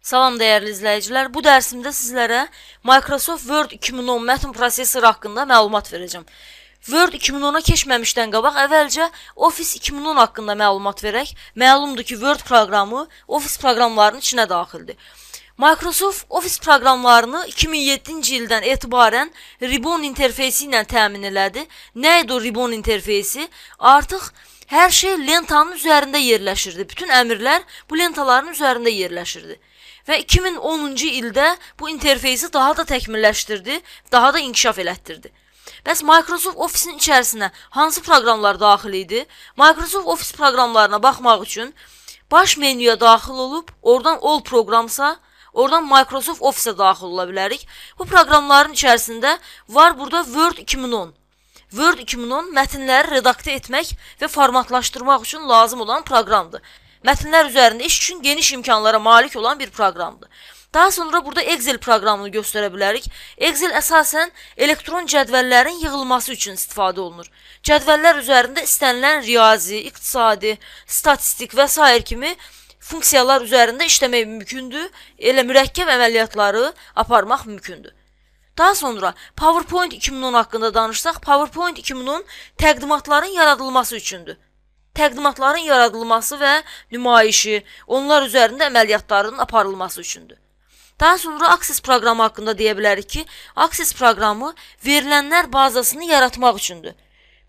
Salam dəyərli izləyicilər. Bu dərsimdə sizlərə Microsoft Word 2010 mətn prosesor haqqında məlumat verəcəm. Word 2010-a keçməmişdən qabaq əvvəlcə Office 2010 haqqında məlumat verək. Məlumdur ki, Word proqramı Office proqramlarının içinə daxildir. Microsoft Office proqramlarını 2007-ci ildən etibarən Ribbon interfeysi ilə təmin elədi. Nə idi o Ribbon interfeysi? Artıq hər şey lentanın üzərində yerləşirdi. Bütün əmrlər bu lentaların üzərində yerləşirdi və 2010-cu ildə bu interfeysi daha da təkmilləşdirdi, daha da inkişaf elətdirdi. Bəs Microsoft Office-in içərisinə hansı proqramlar daxil idi? Microsoft Office proqramlarına baxmaq üçün baş menyuya daxil olub, oradan All proqramsa, oradan Microsoft Office-ə daxil ola bilərik. Bu proqramların içərisində var burada Word 2010 Word 2010 mətnləri redaktə etmək və formatlaşdırmaq üçün lazım olan proqramdır. Mətnlər üzərində iş üçün geniş imkanlara malik olan bir proqramdır. Daha sonra burada Excel proqramını göstərə bilərik. Excel əsasən elektron cədvəllərin yığılması üçün istifadə olunur. Cədvəllər üzərində istənilən riyazi, iqtisadi, statistik və s. kimi funksiyalar üzərində işləmək mümkündür. Elə mürəkkəb əməliyyatları aparmaq mümkündür. Daha sonra PowerPoint 2010 haqqında danışsaq, PowerPoint 2010 təqdimatların yaradılması üçündür təqdimatların yaradılması və nümayişi, onlar üzərində əməliyyatların aparılması üçündür. Daha sonra Access proqramı haqqında deyə bilərik ki, Access proqramı verilənlər bazasını yaratmaq üçündür.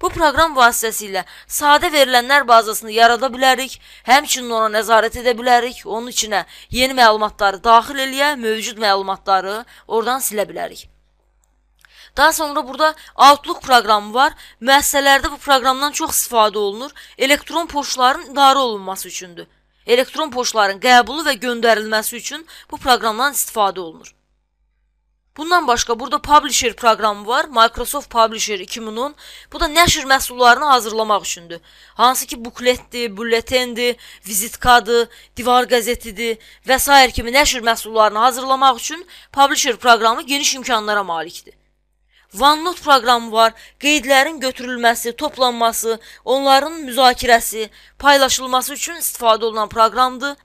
Bu proqram vasitəsilə sadə verilənlər bazasını yarada bilərik, həmçinin ona nəzarət edə bilərik, onun içinə yeni məlumatları daxil eləyə, mövcud məlumatları oradan silə bilərik. Daha sonra burada Outlook proqramı var. Müəssisələrdə bu proqramdan çox istifadə olunur. Elektron poçtların idarə olunması üçündür. Elektron poçtların qəbulu və göndərilməsi üçün bu proqramdan istifadə olunur. Bundan başqa burada Publisher proqramı var. Microsoft Publisher 2010. Bu da nəşr məhsullarını hazırlamaq üçündür. Hansı ki, bukletdir, bulletendir, vizitkadır, divar qəzetidir və s. kimi nəşr məhsullarını hazırlamaq üçün Publisher proqramı geniş imkanlara malikdir. OneNote proqramı var. Qeydlərin götürülməsi, toplanması, onların müzakirəsi, paylaşılması üçün istifadə olunan proqramdır.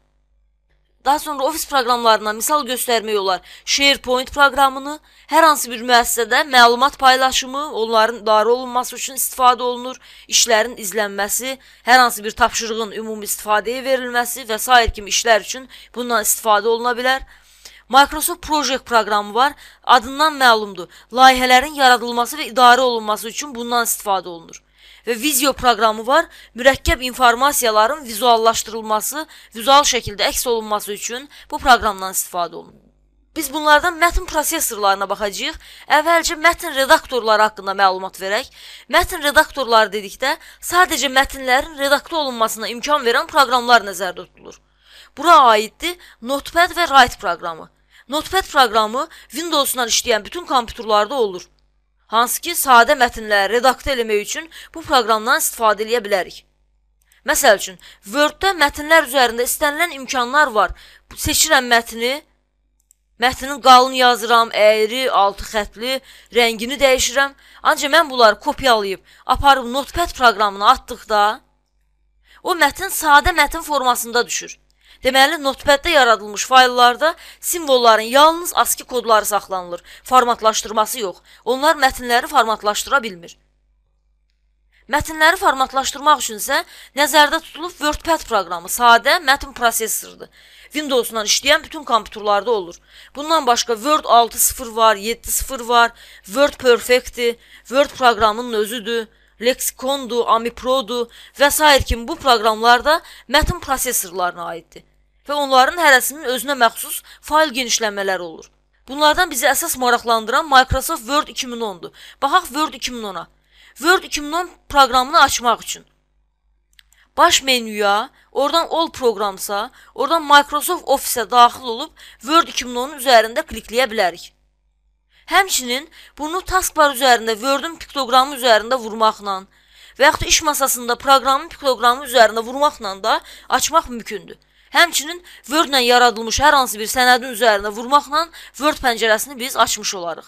Daha sonra ofis proqramlarına misal göstərmək olar. SharePoint proqramını hər hansı bir müəssisədə məlumat paylaşımı, onların idarə olunması üçün istifadə olunur, işlərin izlənməsi, hər hansı bir tapşırığın ümumi istifadəyə verilməsi və s. kimi işlər üçün bundan istifadə oluna bilər. Microsoft Project proqramı var. Adından məlumdur. Layihələrin yaradılması və idarə olunması üçün bundan istifadə olunur. Və Visio proqramı var. Mürəkkəb informasiyaların vizuallaşdırılması, vizual şəkildə əks olunması üçün bu proqramdan istifadə olunur. Biz bunlardan mətn prosesorlarına baxacağıq. Əvvəlcə mətn redaktorları haqqında məlumat verək. Mətn redaktorları dedikdə sadəcə mətnlərin redaktə olunmasına imkan verən proqramlar nəzərdə tutulur. Bura aiddir Notepad və Write proqramı. Notepad proqramı Windows-dan işləyən bütün kompüterlərdə olur. Hansı ki, sadə mətnləri redaktə eləmək üçün bu proqramdan istifadə edə bilərik. Məsəl üçün, Word-də mətnlər üzərində istənilən imkanlar var. Seçirəm mətni, mətnin qalın yazıram, əyri, altı xətli, rəngini dəyişirəm. Ancaq mən bunları kopyalayıb aparıb Notepad proqramına atdıqda o mətn sadə mətn formasında düşür. Deməli, notepəddə yaradılmış fayllarda simvolların yalnız ASCII kodları saxlanılır, formatlaşdırması yox. Onlar mətnləri formatlaşdıra bilmir. Mətnləri formatlaşdırmaq üçün isə nəzərdə tutulub WordPad proqramı sadə mətn prosesoridir. Windows-la işləyən bütün kompüterlərdə olur. Bundan başqa Word 6.0 var, 7.0 var, Word Perfect-dir, Word proqramının özüdür, Lexicondur, Amiprodur və s. kimi bu proqramlar da mətn prosesorlarına aiddir və onların hərəsinin özünə məxsus fail genişlənmələri olur. Bunlardan bizi əsas maraqlandıran Microsoft Word 2010-dur. Baxaq Word 2010-a. Word 2010 proqramını açmaq üçün baş menyuya, oradan All Programsa, oradan Microsoft Office-ə daxil olub Word 2010-un üzərində klikləyə bilərik. Həmçinin bunu taskbar üzərində Word-ün piktoqramı üzərində vurmaqla və yaxud iş masasında proqramın piktoqramı üzərində vurmaqla da açmaq mümkündür. Həmçinin Word-lə yaradılmış hər hansı bir sənədin üzərinə vurmaqla Word pəncərəsini biz açmış olarıq.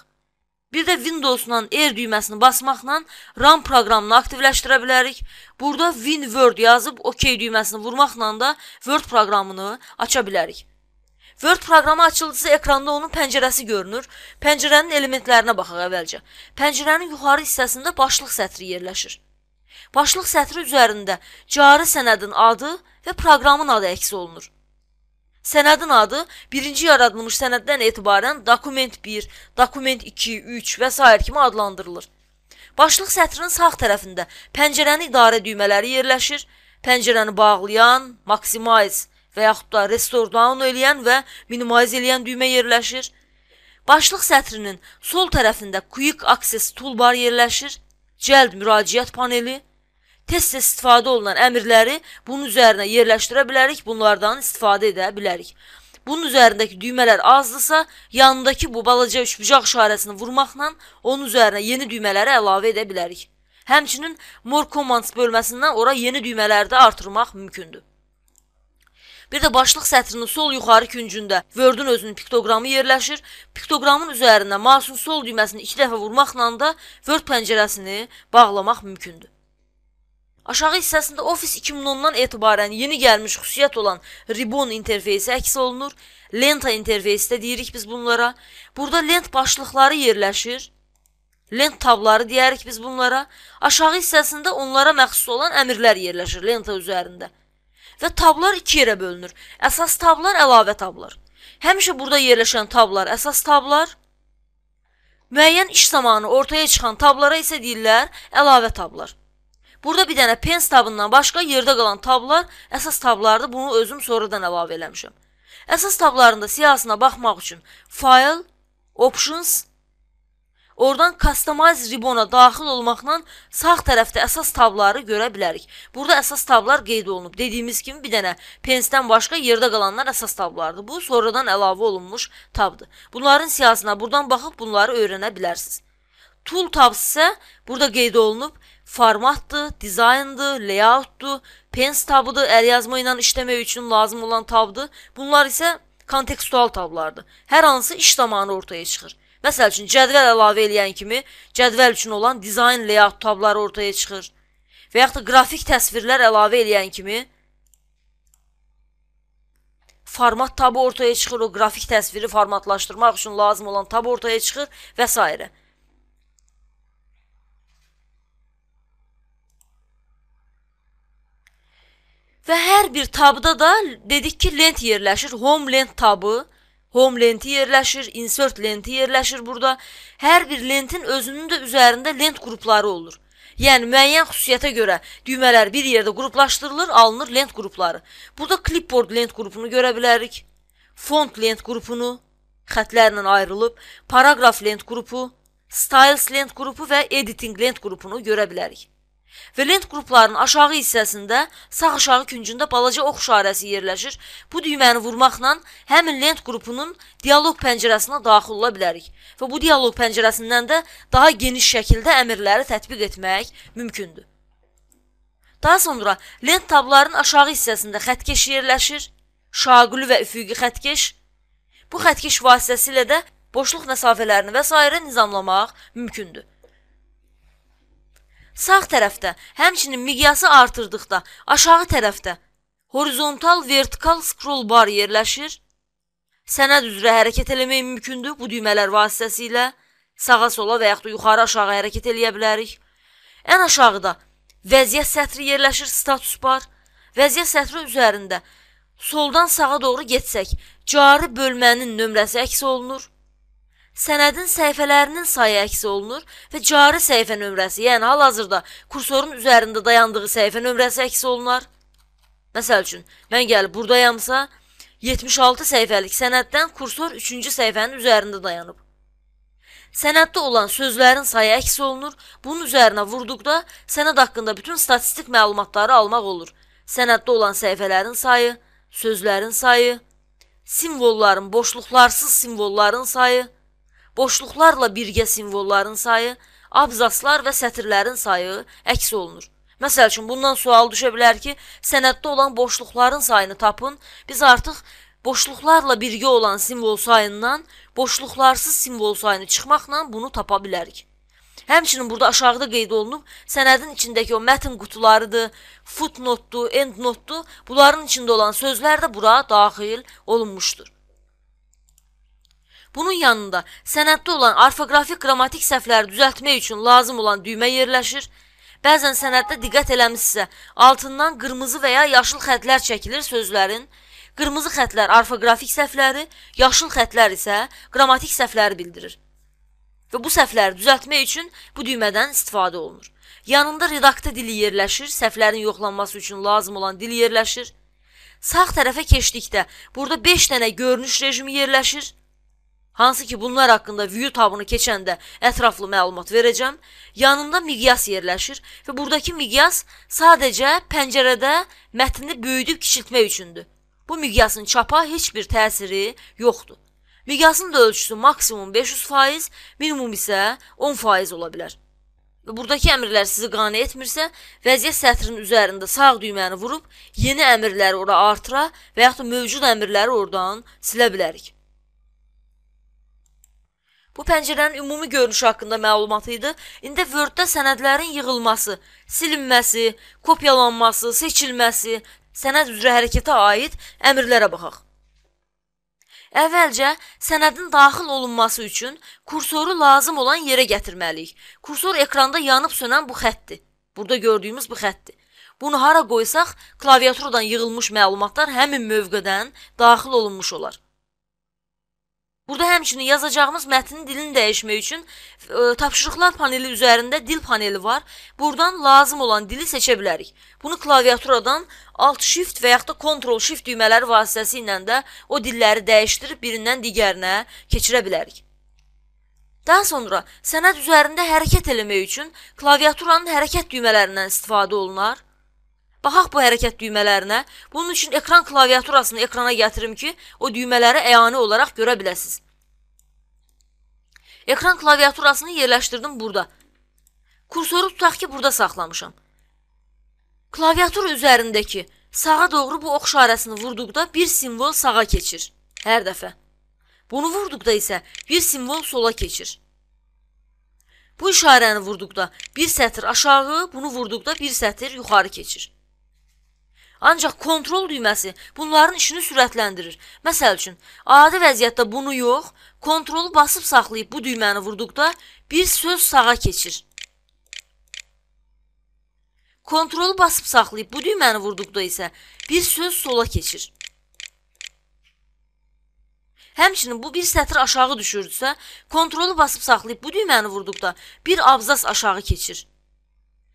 Bir də Windows-la R düyməsini basmaqla RAM proqramını aktivləşdirə bilərik. Burada WinWord yazıb OK düyməsini vurmaqla da Word proqramını aça bilərik. Word proqramı açıldısa ekranda onun pəncərəsi görünür. Pəncərənin elementlərinə baxaq əvvəlcə. Pəncərənin yuxarı hissəsində başlıq sətri yerləşir. Başlıq sətri üzərində cari sənədin adı və proqramın adı əks olunur. Sənədin adı birinci yaradılmış sənəddən etibarən dokument 1, dokument 2, 3 və s. kimi adlandırılır. Başlıq sətrinin sağ tərəfində pəncərəni idarə düymələri yerləşir. Pəncərəni bağlayan, maximize və yaxud da restore down eləyən və minimize eləyən düymə yerləşir. Başlıq sətrinin sol tərəfində Quick Access toolbar yerləşir. Cəld müraciət paneli tez-tez istifadə olunan əmrləri bunun üzərinə yerləşdirə bilərik, bunlardan istifadə edə bilərik. Bunun üzərindəki düymələr azdırsa, yanındakı bu balaca üçbucaq işarəsini vurmaqla onun üzərinə yeni düymələri əlavə edə bilərik. Həmçinin More Commands bölməsindən ora yeni düymələri də artırmaq mümkündür. Bir də başlıq sətrinin sol yuxarı küncündə Word-ün özünün piktoqramı yerləşir. Piktoqramın üzərində mausun sol düyməsini 2 dəfə vurmaqla da Word pəncərəsini bağlamaq mümkündür. Aşağı hissəsində Office 2010-dan etibarən yeni gəlmiş xüsusiyyət olan Ribbon interfeysi əks olunur. Lenta interfeysi də deyirik biz bunlara. Burada lent başlıqları yerləşir. Lent tabları deyərik biz bunlara. Aşağı hissəsində onlara məxsus olan əmrlər yerləşir lenta üzərində. Və tablar iki yerə bölünür. Əsas tablar, əlavə tablar. Həmişə burada yerləşən tablar əsas tablar, müəyyən iş zamanı ortaya çıxan tablara isə deyirlər əlavə tablar. Burada bir dənə pens tabından başqa yerdə qalan tablar əsas tablardır. Bunu özüm sonradan əlavə eləmişəm. Əsas tablarında siyahısına baxmaq üçün File, Options, oradan Customize Ribbon-a daxil olmaqla sağ tərəfdə əsas tabları görə bilərik. Burada əsas tablar qeyd olunub. Dediyimiz kimi bir dənə pensdən başqa yerdə qalanlar əsas tablardır. Bu sonradan əlavə olunmuş tabdır. Bunların siyahısına buradan baxıb bunları öyrənə bilərsiniz. Tool tab isə burada qeyd olunub formatdır, dizayndır, layoutdur, pens tabıdır, əlyazma ilə işləmək üçün lazım olan tabdır. Bunlar isə kontekstual tablardır. Hər hansı iş zamanı ortaya çıxır. Məsəl üçün cədvəl əlavə eləyən kimi cədvəl üçün olan dizayn layout tabları ortaya çıxır. Və yaxud da qrafik təsvirlər əlavə eləyən kimi format tabı ortaya çıxır, o qrafik təsviri formatlaşdırmaq üçün lazım olan tab ortaya çıxır və s. Və hər bir tabda da dedik ki, lent yerləşir. Home lent tabı, home lenti yerləşir, insert lenti yerləşir burada. Hər bir lentin özünün də üzərində lent qrupları olur. Yəni müəyyən xüsusiyyətə görə düymələr bir yerdə qruplaşdırılır, alınır lent qrupları. Burada clipboard lent qrupunu görə bilərik. Font lent qrupunu xətlərlə ayrılıb, paragraf lent qrupu, styles lent qrupu və editing lent qrupunu görə bilərik. Və lent qruplarının aşağı hissəsində, sağ aşağı küncündə balaca ox işarəsi yerləşir. Bu düyməni vurmaqla həmin lent qrupunun dialoq pəncərəsinə daxil ola bilərik və bu dialoq pəncərəsindən də daha geniş şəkildə əmrləri tətbiq etmək mümkündür. Daha sonra lent tablarının aşağı hissəsində xətkeş yerləşir, şaquli və üfüqi xətkeş. Bu xətkeş vasitəsilə də boşluq məsafələrini və s. nizamlamaq mümkündür. Sağ tərəfdə, həmçinin miqyası artırdıqda aşağı tərəfdə horizontal vertikal scroll bar yerləşir. Sənəd üzrə hərəkət eləmək mümkündür bu düymələr vasitəsilə. Sağa sola və yaxud da yuxarı aşağı hərəkət eləyə bilərik. Ən aşağıda vəziyyət sətri yerləşir, status bar. Vəziyyət sətri üzərində soldan sağa doğru getsək, cari bölmənin nömrəsi əks olunur sənədin səhifələrinin sayı əks olunur və cari səhifə nömrəsi, yəni hal-hazırda kursorun üzərində dayandığı səhifə nömrəsi əks olunar. Məsəl üçün, mən gəlib buradayamsa, 76 səhifəlik sənəddən kursor 3-cü səhifənin üzərində dayanıb. Sənəddə olan sözlərin sayı əks olunur, bunun üzərinə vurduqda sənəd haqqında bütün statistik məlumatları almaq olur. Sənəddə olan səhifələrin sayı, sözlərin sayı, simvolların, boşluqlarsız simvolların sayı, boşluqlarla birgə simvolların sayı, abzaslar və sətirlərin sayı əks olunur. Məsəl üçün bundan sual düşə bilər ki, sənəddə olan boşluqların sayını tapın. Biz artıq boşluqlarla birgə olan simvol sayından boşluqlarsız simvol sayını çıxmaqla bunu tapa bilərik. Həmçinin burada aşağıda qeyd olunub, sənədin içindəki o mətn qutularıdır, footnotdur, endnotdur, bunların içində olan sözlər də bura daxil olunmuşdur. Bunun yanında sənəddə olan orfoqrafik qrammatik səhvləri düzəltmək üçün lazım olan düymə yerləşir. Bəzən sənəddə diqqət eləmisinizsə, altından qırmızı və ya yaşıl xətlər çəkilir sözlərin. Qırmızı xətlər orfoqrafik səhvləri, yaşıl xətlər isə qrammatik səhvləri bildirir. Və bu səhvləri düzəltmək üçün bu düymədən istifadə olunur. Yanında redaktə dili yerləşir, səhvlərin yoxlanması üçün lazım olan dil yerləşir. Sağ tərəfə keçdikdə burada 5 dənə görünüş rejimi yerləşir. Hansı ki bunlar haqqında view tabını keçəndə ətraflı məlumat verəcəm. Yanında miqyas yerləşir və buradakı miqyas sadəcə pəncərədə mətni böyüdüb kiçiltmək üçündür. Bu miqyasın çapa heç bir təsiri yoxdur. Miqyasın da ölçüsü maksimum 500%, minimum isə 10% ola bilər. Və buradakı əmrlər sizi qane etmirsə, vəziyyət sətrinin üzərində sağ düyməni vurub yeni əmrləri ora artıra və yaxud da mövcud əmrləri oradan silə bilərik. Bu pəncərənin ümumi görünüşü haqqında məlumatı idi. İndi Word-də sənədlərin yığılması, silinməsi, kopyalanması, seçilməsi, sənəd üzrə hərəkətə aid əmrlərə baxaq. Əvvəlcə sənədin daxil olunması üçün kursoru lazım olan yerə gətirməliyik. Kursor ekranda yanıb sönən bu xəttdir. Burada gördüyümüz bu xəttdir. Bunu hara qoysaq, klaviaturadan yığılmış məlumatlar həmin mövqedən daxil olunmuş olar. Burada həmçinin yazacağımız mətnin dilini dəyişmək üçün ə, e, tapşırıqlar paneli üzərində dil paneli var. Buradan lazım olan dili seçə bilərik. Bunu klaviaturadan Alt Shift və yaxud da Ctrl Shift düymələri vasitəsilə də o dilləri dəyişdirib birindən digərinə keçirə bilərik. Daha sonra sənəd üzərində hərəkət eləmək üçün klaviaturanın hərəkət düymələrindən istifadə olunar. Baxaq bu hərəkət düymələrinə. Bunun üçün ekran klaviaturasını ekrana gətirim ki, o düymələri əyani olaraq görə biləsiniz. Ekran klaviaturasını yerləşdirdim burada. Kursoru tutaq ki, burada saxlamışam. Klaviatura üzərindəki sağa doğru bu ox işarəsini vurduqda bir simvol sağa keçir hər dəfə. Bunu vurduqda isə bir simvol sola keçir. Bu işarəni vurduqda bir sətr aşağı, bunu vurduqda bir sətr yuxarı keçir. Ancaq kontrol düyməsi bunların işini sürətləndirir. Məsəl üçün, adi vəziyyətdə bunu yox, kontrolu basıb saxlayıb bu düyməni vurduqda bir söz sağa keçir. Kontrolu basıb saxlayıb bu düyməni vurduqda isə bir söz sola keçir. Həmçinin bu bir sətr aşağı düşürdüsə, kontrolu basıb saxlayıb bu düyməni vurduqda bir abzas aşağı keçir.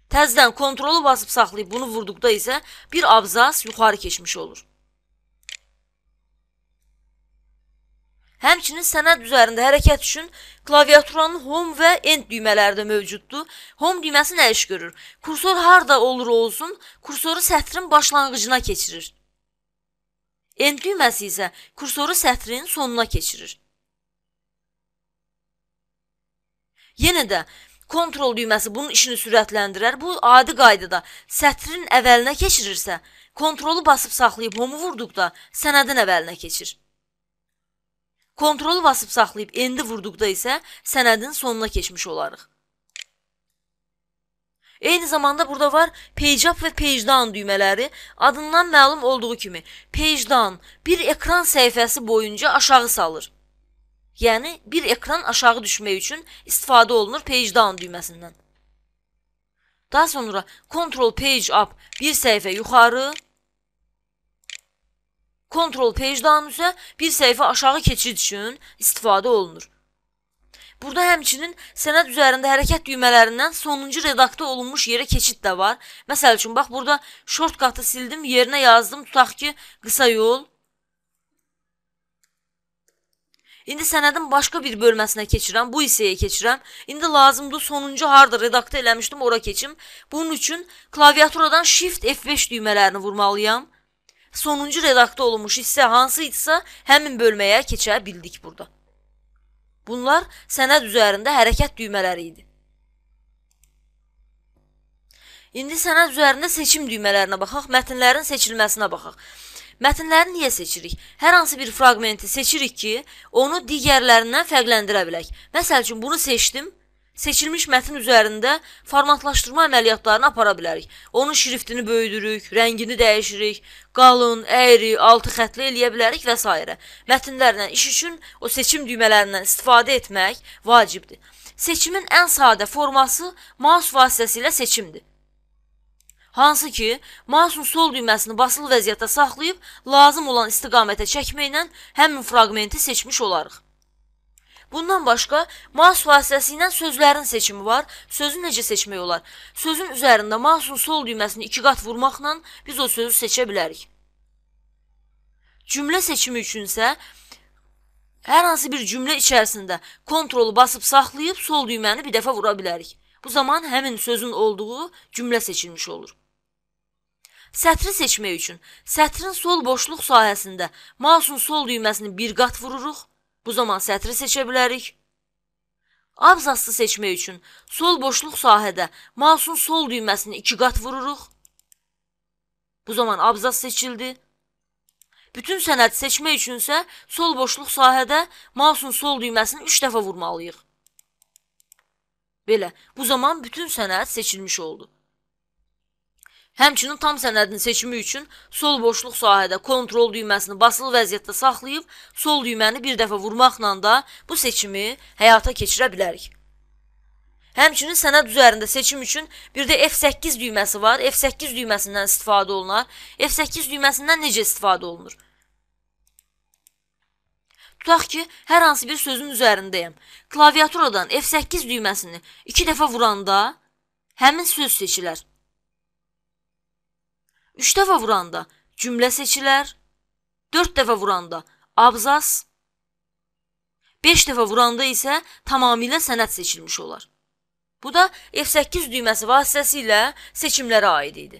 Təzdən kontrolu basıb saxlayıb bunu vurduqda isə bir abzas yuxarı keçmiş olur. Həmçinin sənəd üzərində hərəkət üçün klaviaturanın home və end düymələri də mövcuddur. Home düyməsi nə iş görür? Kursor harda olur olsun, kursoru sətrin başlanğıcına keçirir. End düyməsi isə kursoru sətrin sonuna keçirir. Yenə də Kontrol düyməsi bunun işini sürətləndirər. Bu adi qaydada sətrin əvvəlinə keçirirsə, kontrolu basıb saxlayıb homu vurduqda sənədin əvvəlinə keçir. Kontrolu basıb saxlayıb endi vurduqda isə sənədin sonuna keçmiş olarıq. Eyni zamanda burada var page up və page down düymələri. Adından məlum olduğu kimi page down bir ekran səhifəsi boyunca aşağı salır. Yəni bir ekran aşağı düşmək üçün istifadə olunur page down düyməsindən. Daha sonra control page up bir səhifə yuxarı, control page down isə bir səhifə aşağı keçid üçün istifadə olunur. Burada həmçinin sənəd üzərində hərəkət düymələrindən sonuncu redaktə olunmuş yerə keçid də var. Məsəl üçün, bax, burada shortcutı sildim, yerinə yazdım, tutaq ki, qısa yol. İndi sənədin başqa bir bölməsinə keçirəm, bu hissəyə keçirəm. İndi lazımdır sonuncu harda redaktə eləmişdim, ora keçim. Bunun üçün klaviaturadan Shift F5 düymələrini vurmalıyam. Sonuncu redaktə olunmuş hissə hansı idisə, həmin bölməyə keçə bildik burada. Bunlar sənəd üzərində hərəkət düymələri idi. İndi sənəd üzərində seçim düymələrinə baxaq, mətnlərin seçilməsinə baxaq. Mətnləri niyə seçirik? Hər hansı bir fraqmenti seçirik ki, onu digərlərindən fərqləndirə bilək. Məsəl üçün bunu seçdim. Seçilmiş mətn üzərində formatlaşdırma əməliyyatlarını apara bilərik. Onun şriftini böyüdürük, rəngini dəyişirik, qalın, əyri, altı xətli eləyə bilərik və s. Mətnlərlə iş üçün o seçim düymələrindən istifadə etmək vacibdir. Seçimin ən sadə forması mouse vasitəsilə seçimdir hansı ki, mausun sol düyməsini basılı vəziyyətdə saxlayıb lazım olan istiqamətə çəkməklə həmin fraqmenti seçmiş olarıq. Bundan başqa, maus vasitəsilə sözlərin seçimi var. Sözü necə seçmək olar? Sözün üzərində mausun sol düyməsini iki qat vurmaqla biz o sözü seçə bilərik. Cümlə seçimi üçünsə hər hansı bir cümlə içərisində kontrolu basıb saxlayıb sol düyməni bir dəfə vura bilərik. Bu zaman həmin sözün olduğu cümlə seçilmiş olur. Sətri seçmək üçün sətrin sol boşluq sahəsində mausun sol düyməsini bir qat vururuq. Bu zaman sətri seçə bilərik. Abzaslı seçmək üçün sol boşluq sahədə mausun sol düyməsini iki qat vururuq. Bu zaman abzas seçildi. Bütün sənədi seçmək üçünsə sol boşluq sahədə mausun sol düyməsini 3 dəfə vurmalıyıq. Belə, bu zaman bütün sənəd seçilmiş oldu. Həmçinin tam sənədin seçimi üçün sol boşluq sahədə kontrol düyməsini basılı vəziyyətdə saxlayıb sol düyməni bir dəfə vurmaqla da bu seçimi həyata keçirə bilərik. Həmçinin sənəd üzərində seçim üçün bir də F8 düyməsi var. F8 düyməsindən istifadə olunar. F8 düyməsindən necə istifadə olunur? Tutaq ki, hər hansı bir sözün üzərindəyəm. Klaviaturadan F8 düyməsini 2 dəfə vuranda həmin söz seçilər. Üç dəfə vuranda cümlə seçilər. Dörd dəfə vuranda abzas. Beş dəfə vuranda isə tamamilə sənəd seçilmiş olar. Bu da F8 düyməsi vasitəsilə seçimlərə aid idi.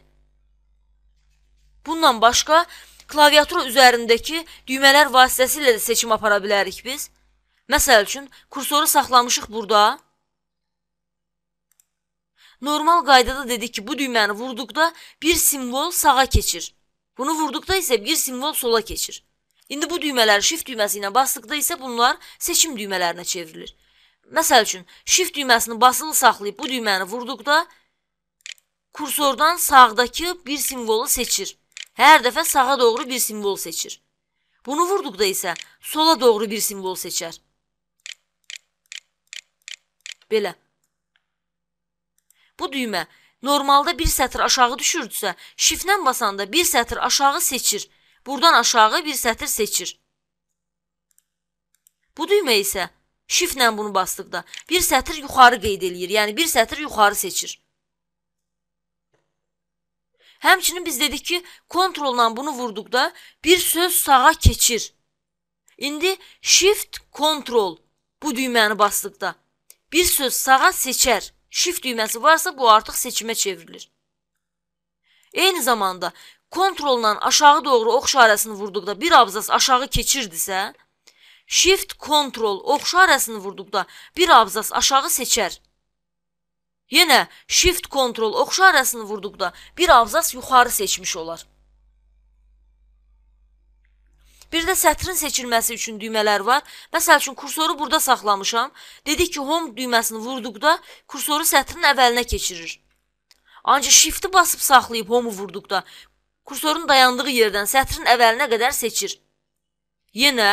Bundan başqa klaviatura üzərindəki düymələr vasitəsilə də seçim apara bilərik biz. Məsəl üçün kursoru saxlamışıq burada. Normal qaydada dedik ki, bu düyməni vurduqda bir simvol sağa keçir. Bunu vurduqda isə bir simvol sola keçir. İndi bu düymələri shift düyməsi ilə basdıqda isə bunlar seçim düymələrinə çevrilir. Məsəl üçün, shift düyməsini basılı saxlayıb bu düyməni vurduqda kursordan sağdakı bir simvolu seçir. Hər dəfə sağa doğru bir simvol seçir. Bunu vurduqda isə sola doğru bir simvol seçər. Belə. Bu düymə normalda bir sətr aşağı düşürdüsə, şiftlə basanda bir sətr aşağı seçir. Burdan aşağı bir sətr seçir. Bu düymə isə şiftlə bunu basdıqda bir sətr yuxarı qeyd eləyir, yəni bir sətr yuxarı seçir. Həmçinin biz dedik ki, kontrolla bunu vurduqda bir söz sağa keçir. İndi shift control bu düyməni basdıqda bir söz sağa seçər shift düyməsi varsa bu artıq seçimə çevrilir. Eyni zamanda kontrolla aşağı doğru ox işarəsini vurduqda bir abzas aşağı keçirdisə, shift kontrol ox işarəsini vurduqda bir abzas aşağı seçər. Yenə shift kontrol ox işarəsini vurduqda bir abzas yuxarı seçmiş olar. Bir də sətrin seçilməsi üçün düymələr var. Məsəl üçün kursoru burada saxlamışam. Dedik ki, home düyməsini vurduqda kursoru sətrin əvvəlinə keçirir. Ancaq shift-i basıb saxlayıb home-u vurduqda kursorun dayandığı yerdən sətrin əvvəlinə qədər seçir. Yenə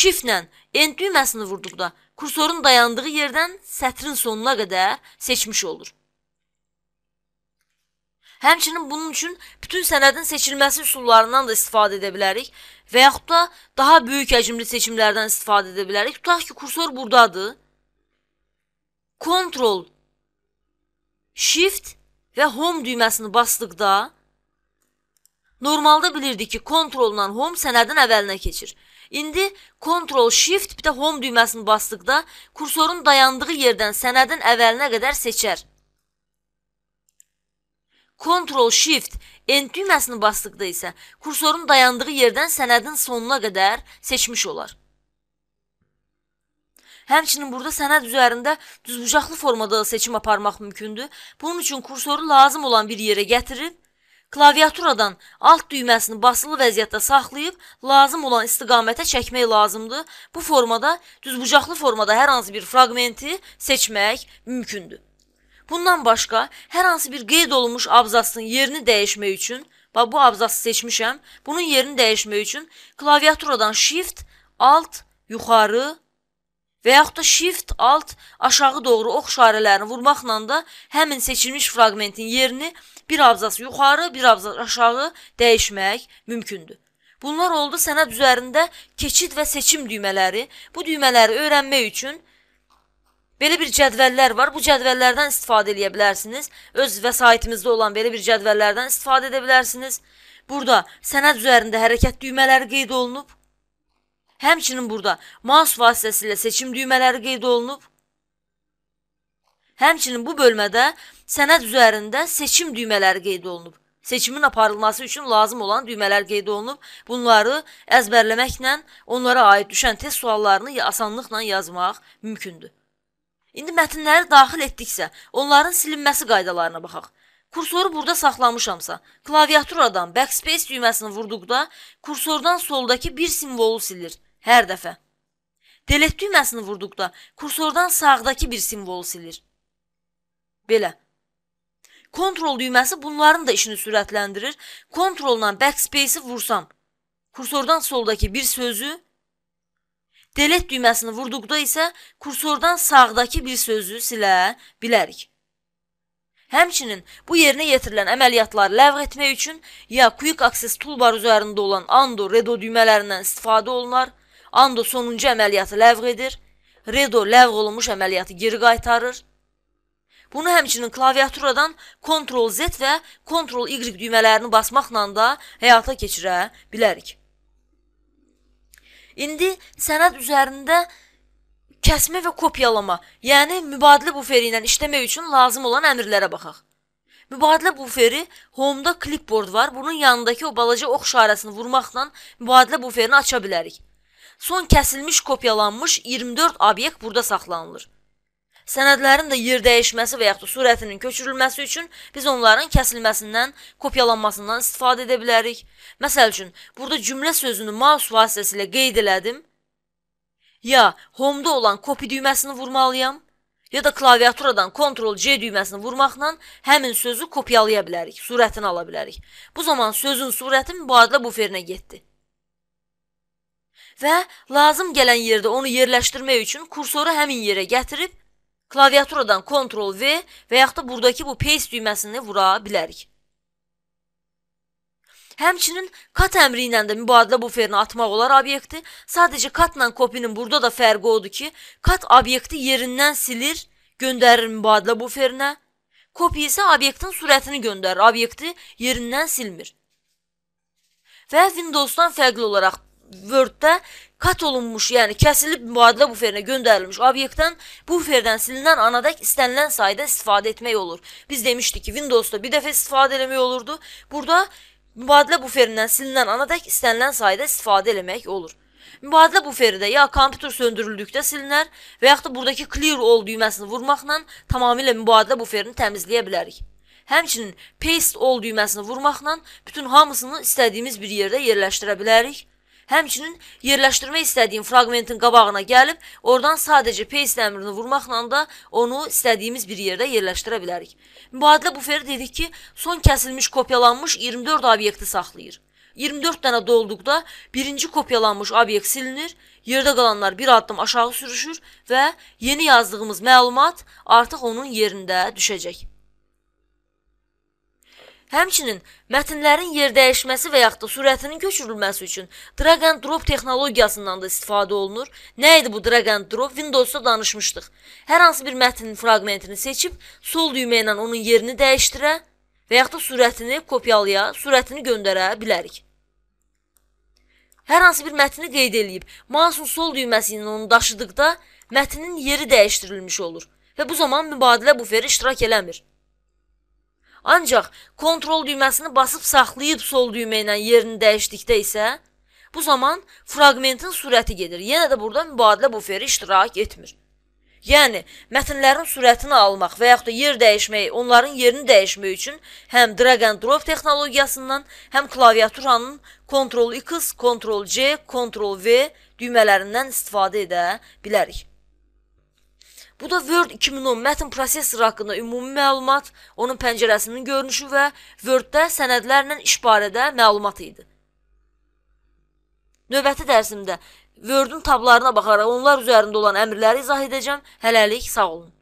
shift-lə end düyməsini vurduqda kursorun dayandığı yerdən sətrin sonuna qədər seçmiş olur. Həmçinin bunun üçün bütün sənədin seçilməsi üsullarından da istifadə edə bilərik və yaxud da daha böyük həcmli seçimlərdən istifadə edə bilərik. Tutaq ki, kursor burdadır. Ctrl Shift və Home düyməsini basdıqda normalda bilirdik ki, Ctrl-la Home sənədin əvvəlinə keçir. İndi Ctrl Shift bir də Home düyməsini basdıqda kursorun dayandığı yerdən sənədin əvvəlinə qədər seçər. Ctrl Shift N düyməsini basdıqda isə kursorun dayandığı yerdən sənədin sonuna qədər seçmiş olar. Həmçinin burada sənəd üzərində düzbucaqlı formada da seçim aparmaq mümkündür. Bunun üçün kursoru lazım olan bir yerə gətirib, klaviaturadan alt düyməsini basılı vəziyyətdə saxlayıb, lazım olan istiqamətə çəkmək lazımdır. Bu formada, düzbucaqlı formada hər hansı bir fraqmenti seçmək mümkündür. Bundan başqa hər hansı bir qeyd olunmuş abzasın yerini dəyişmək üçün, bax bu abzası seçmişəm. Bunun yerini dəyişmək üçün klaviaturadan shift, alt, yuxarı və yaxud da shift, alt, aşağı doğru ox işarələrini vurmaqla da həmin seçilmiş fraqmentin yerini bir abzas yuxarı, bir abzas aşağı dəyişmək mümkündür. Bunlar oldu sənəd üzərində keçid və seçim düymələri. Bu düymələri öyrənmək üçün Belə bir cədvəllər var. Bu cədvəllərdən istifadə edə bilərsiniz. Öz vəsaitinizdə olan belə bir cədvəllərdən istifadə edə bilərsiniz. Burada sənəd üzərində hərəkət düymələri qeyd olunub. Həmçinin burada maus vasitəsilə seçim düymələri qeyd olunub. Həmçinin bu bölmədə sənəd üzərində seçim düymələri qeyd olunub. Seçimin aparılması üçün lazım olan düymələr qeyd olunub. Bunları əzbərləməklə onlara aid düşən test suallarını asanlıqla yazmaq mümkündür. İndi mətnləri daxil etdiksə, onların silinməsi qaydalarına baxaq. Kursoru burada saxlamışamsa, klaviaturadan backspace düyməsini vurduqda kursordan soldakı bir simvolu silir hər dəfə. Delete düyməsini vurduqda kursordan sağdakı bir simvolu silir. Belə. Kontrol düyməsi bunların da işini sürətləndirir. Kontrolla backspace-i vursam, kursordan soldakı bir sözü Delete düyməsini vurduqda isə kursordan sağdakı bir sözü silə bilərik. Həmçinin bu yerinə yetirilən əməliyyatları ləğv etmək üçün ya Quick Access toolbar üzərində olan Ando Redo düymələrindən istifadə olunar, Ando sonuncu əməliyyatı ləğv edir, Redo ləğv olunmuş əməliyyatı geri qaytarır. Bunu həmçinin klaviaturadan Ctrl Z və Ctrl Y düymələrini basmaqla da həyata keçirə bilərik. İndi sənəd üzərində kəsmə və kopyalama, yəni mübadilə buferi ilə işləmək üçün lazım olan əmrlərə baxaq. Mübadilə buferi Home-da clipboard var. Bunun yanındakı o balaca ox işarəsini vurmaqla mübadilə buferini aça bilərik. Son kəsilmiş, kopyalanmış 24 obyekt burada saxlanılır sənədlərin də yer dəyişməsi və yaxud da surətinin köçürülməsi üçün biz onların kəsilməsindən, kopyalanmasından istifadə edə bilərik. Məsəl üçün, burada cümlə sözünü mouse vasitəsilə qeyd elədim. Ya home-da olan copy düyməsini vurmalıyam, ya da klaviaturadan Ctrl C düyməsini vurmaqla həmin sözü kopyalaya bilərik, surətini ala bilərik. Bu zaman sözün surəti mübadilə buferinə getdi. Və lazım gələn yerdə onu yerləşdirmək üçün kursoru həmin yerə gətirib klaviaturadan Ctrl V və yaxud da buradakı bu paste düyməsini vura bilərik. Həmçinin kat əmri ilə də mübadilə buferini atmaq olar obyekti. Sadəcə katla kopinin burada da fərqi odur ki, kat obyekti yerindən silir, göndərir mübadilə buferinə. Kopi isə obyektin sürətini göndərir, obyekti yerindən silmir. Və Windows-dan fərqli olaraq Word-də kat olunmuş, yəni kəsilib mübadilə buferinə göndərilmiş obyektdən buferdən silinən anadək istənilən sayda istifadə etmək olur. Biz demişdik ki, Windows-da bir dəfə istifadə eləmək olurdu. Burada mübadilə buferindən silinən anadək istənilən sayda istifadə eləmək olur. Mübadilə buferi də ya kompüter söndürüldükdə silinər və yaxud da buradakı clear all düyməsini vurmaqla tamamilə mübadilə buferini təmizləyə bilərik. Həmçinin paste all düyməsini vurmaqla bütün hamısını istədiyimiz bir yerdə yerləşdirə bilərik Həmçinin yerləşdirmək istədiyin fraqmentin qabağına gəlib, oradan sadəcə paste əmrini vurmaqla da onu istədiyimiz bir yerdə yerləşdirə bilərik. Mübadilə buferi dedik ki, son kəsilmiş kopyalanmış 24 obyekti saxlayır. 24 dənə dolduqda birinci kopyalanmış obyekt silinir, yerdə qalanlar bir addım aşağı sürüşür və yeni yazdığımız məlumat artıq onun yerində düşəcək. Həmçinin mətnlərin yerdəyişməsi və yaxud da sürətinin köçürülməsi üçün drag and drop texnologiyasından da istifadə olunur. Nə idi bu drag and drop? Windows-da danışmışdıq. Hər hansı bir mətnin fraqmentini seçib sol düymə ilə onun yerini dəyişdirə və yaxud da sürətini kopyalaya, sürətini göndərə bilərik. Hər hansı bir mətni qeyd eləyib, mausun sol düyməsi ilə onu daşıdıqda mətnin yeri dəyişdirilmiş olur və bu zaman mübadilə buferi iştirak eləmir. Ancaq kontrol düyməsini basıb saxlayıb sol düymə ilə yerini dəyişdikdə isə bu zaman fraqmentin sürəti gedir. Yenə də burada mübadilə buferi iştirak etmir. Yəni mətnlərin sürətini almaq və yaxud da yer dəyişmək, onların yerini dəyişmək üçün həm drag and drop texnologiyasından, həm klaviaturanın Ctrl X, Ctrl C, Ctrl V düymələrindən istifadə edə bilərik. Bu da Word 2010 mətn prosessoru haqqında ümumi məlumat, onun pəncərəsinin görünüşü və Word-də sənədlərlə iş barədə məlumat idi. Növbəti dərsimdə Word-ün tablarına baxaraq onlar üzərində olan əmrləri izah edəcəm. Hələlik sağ olun.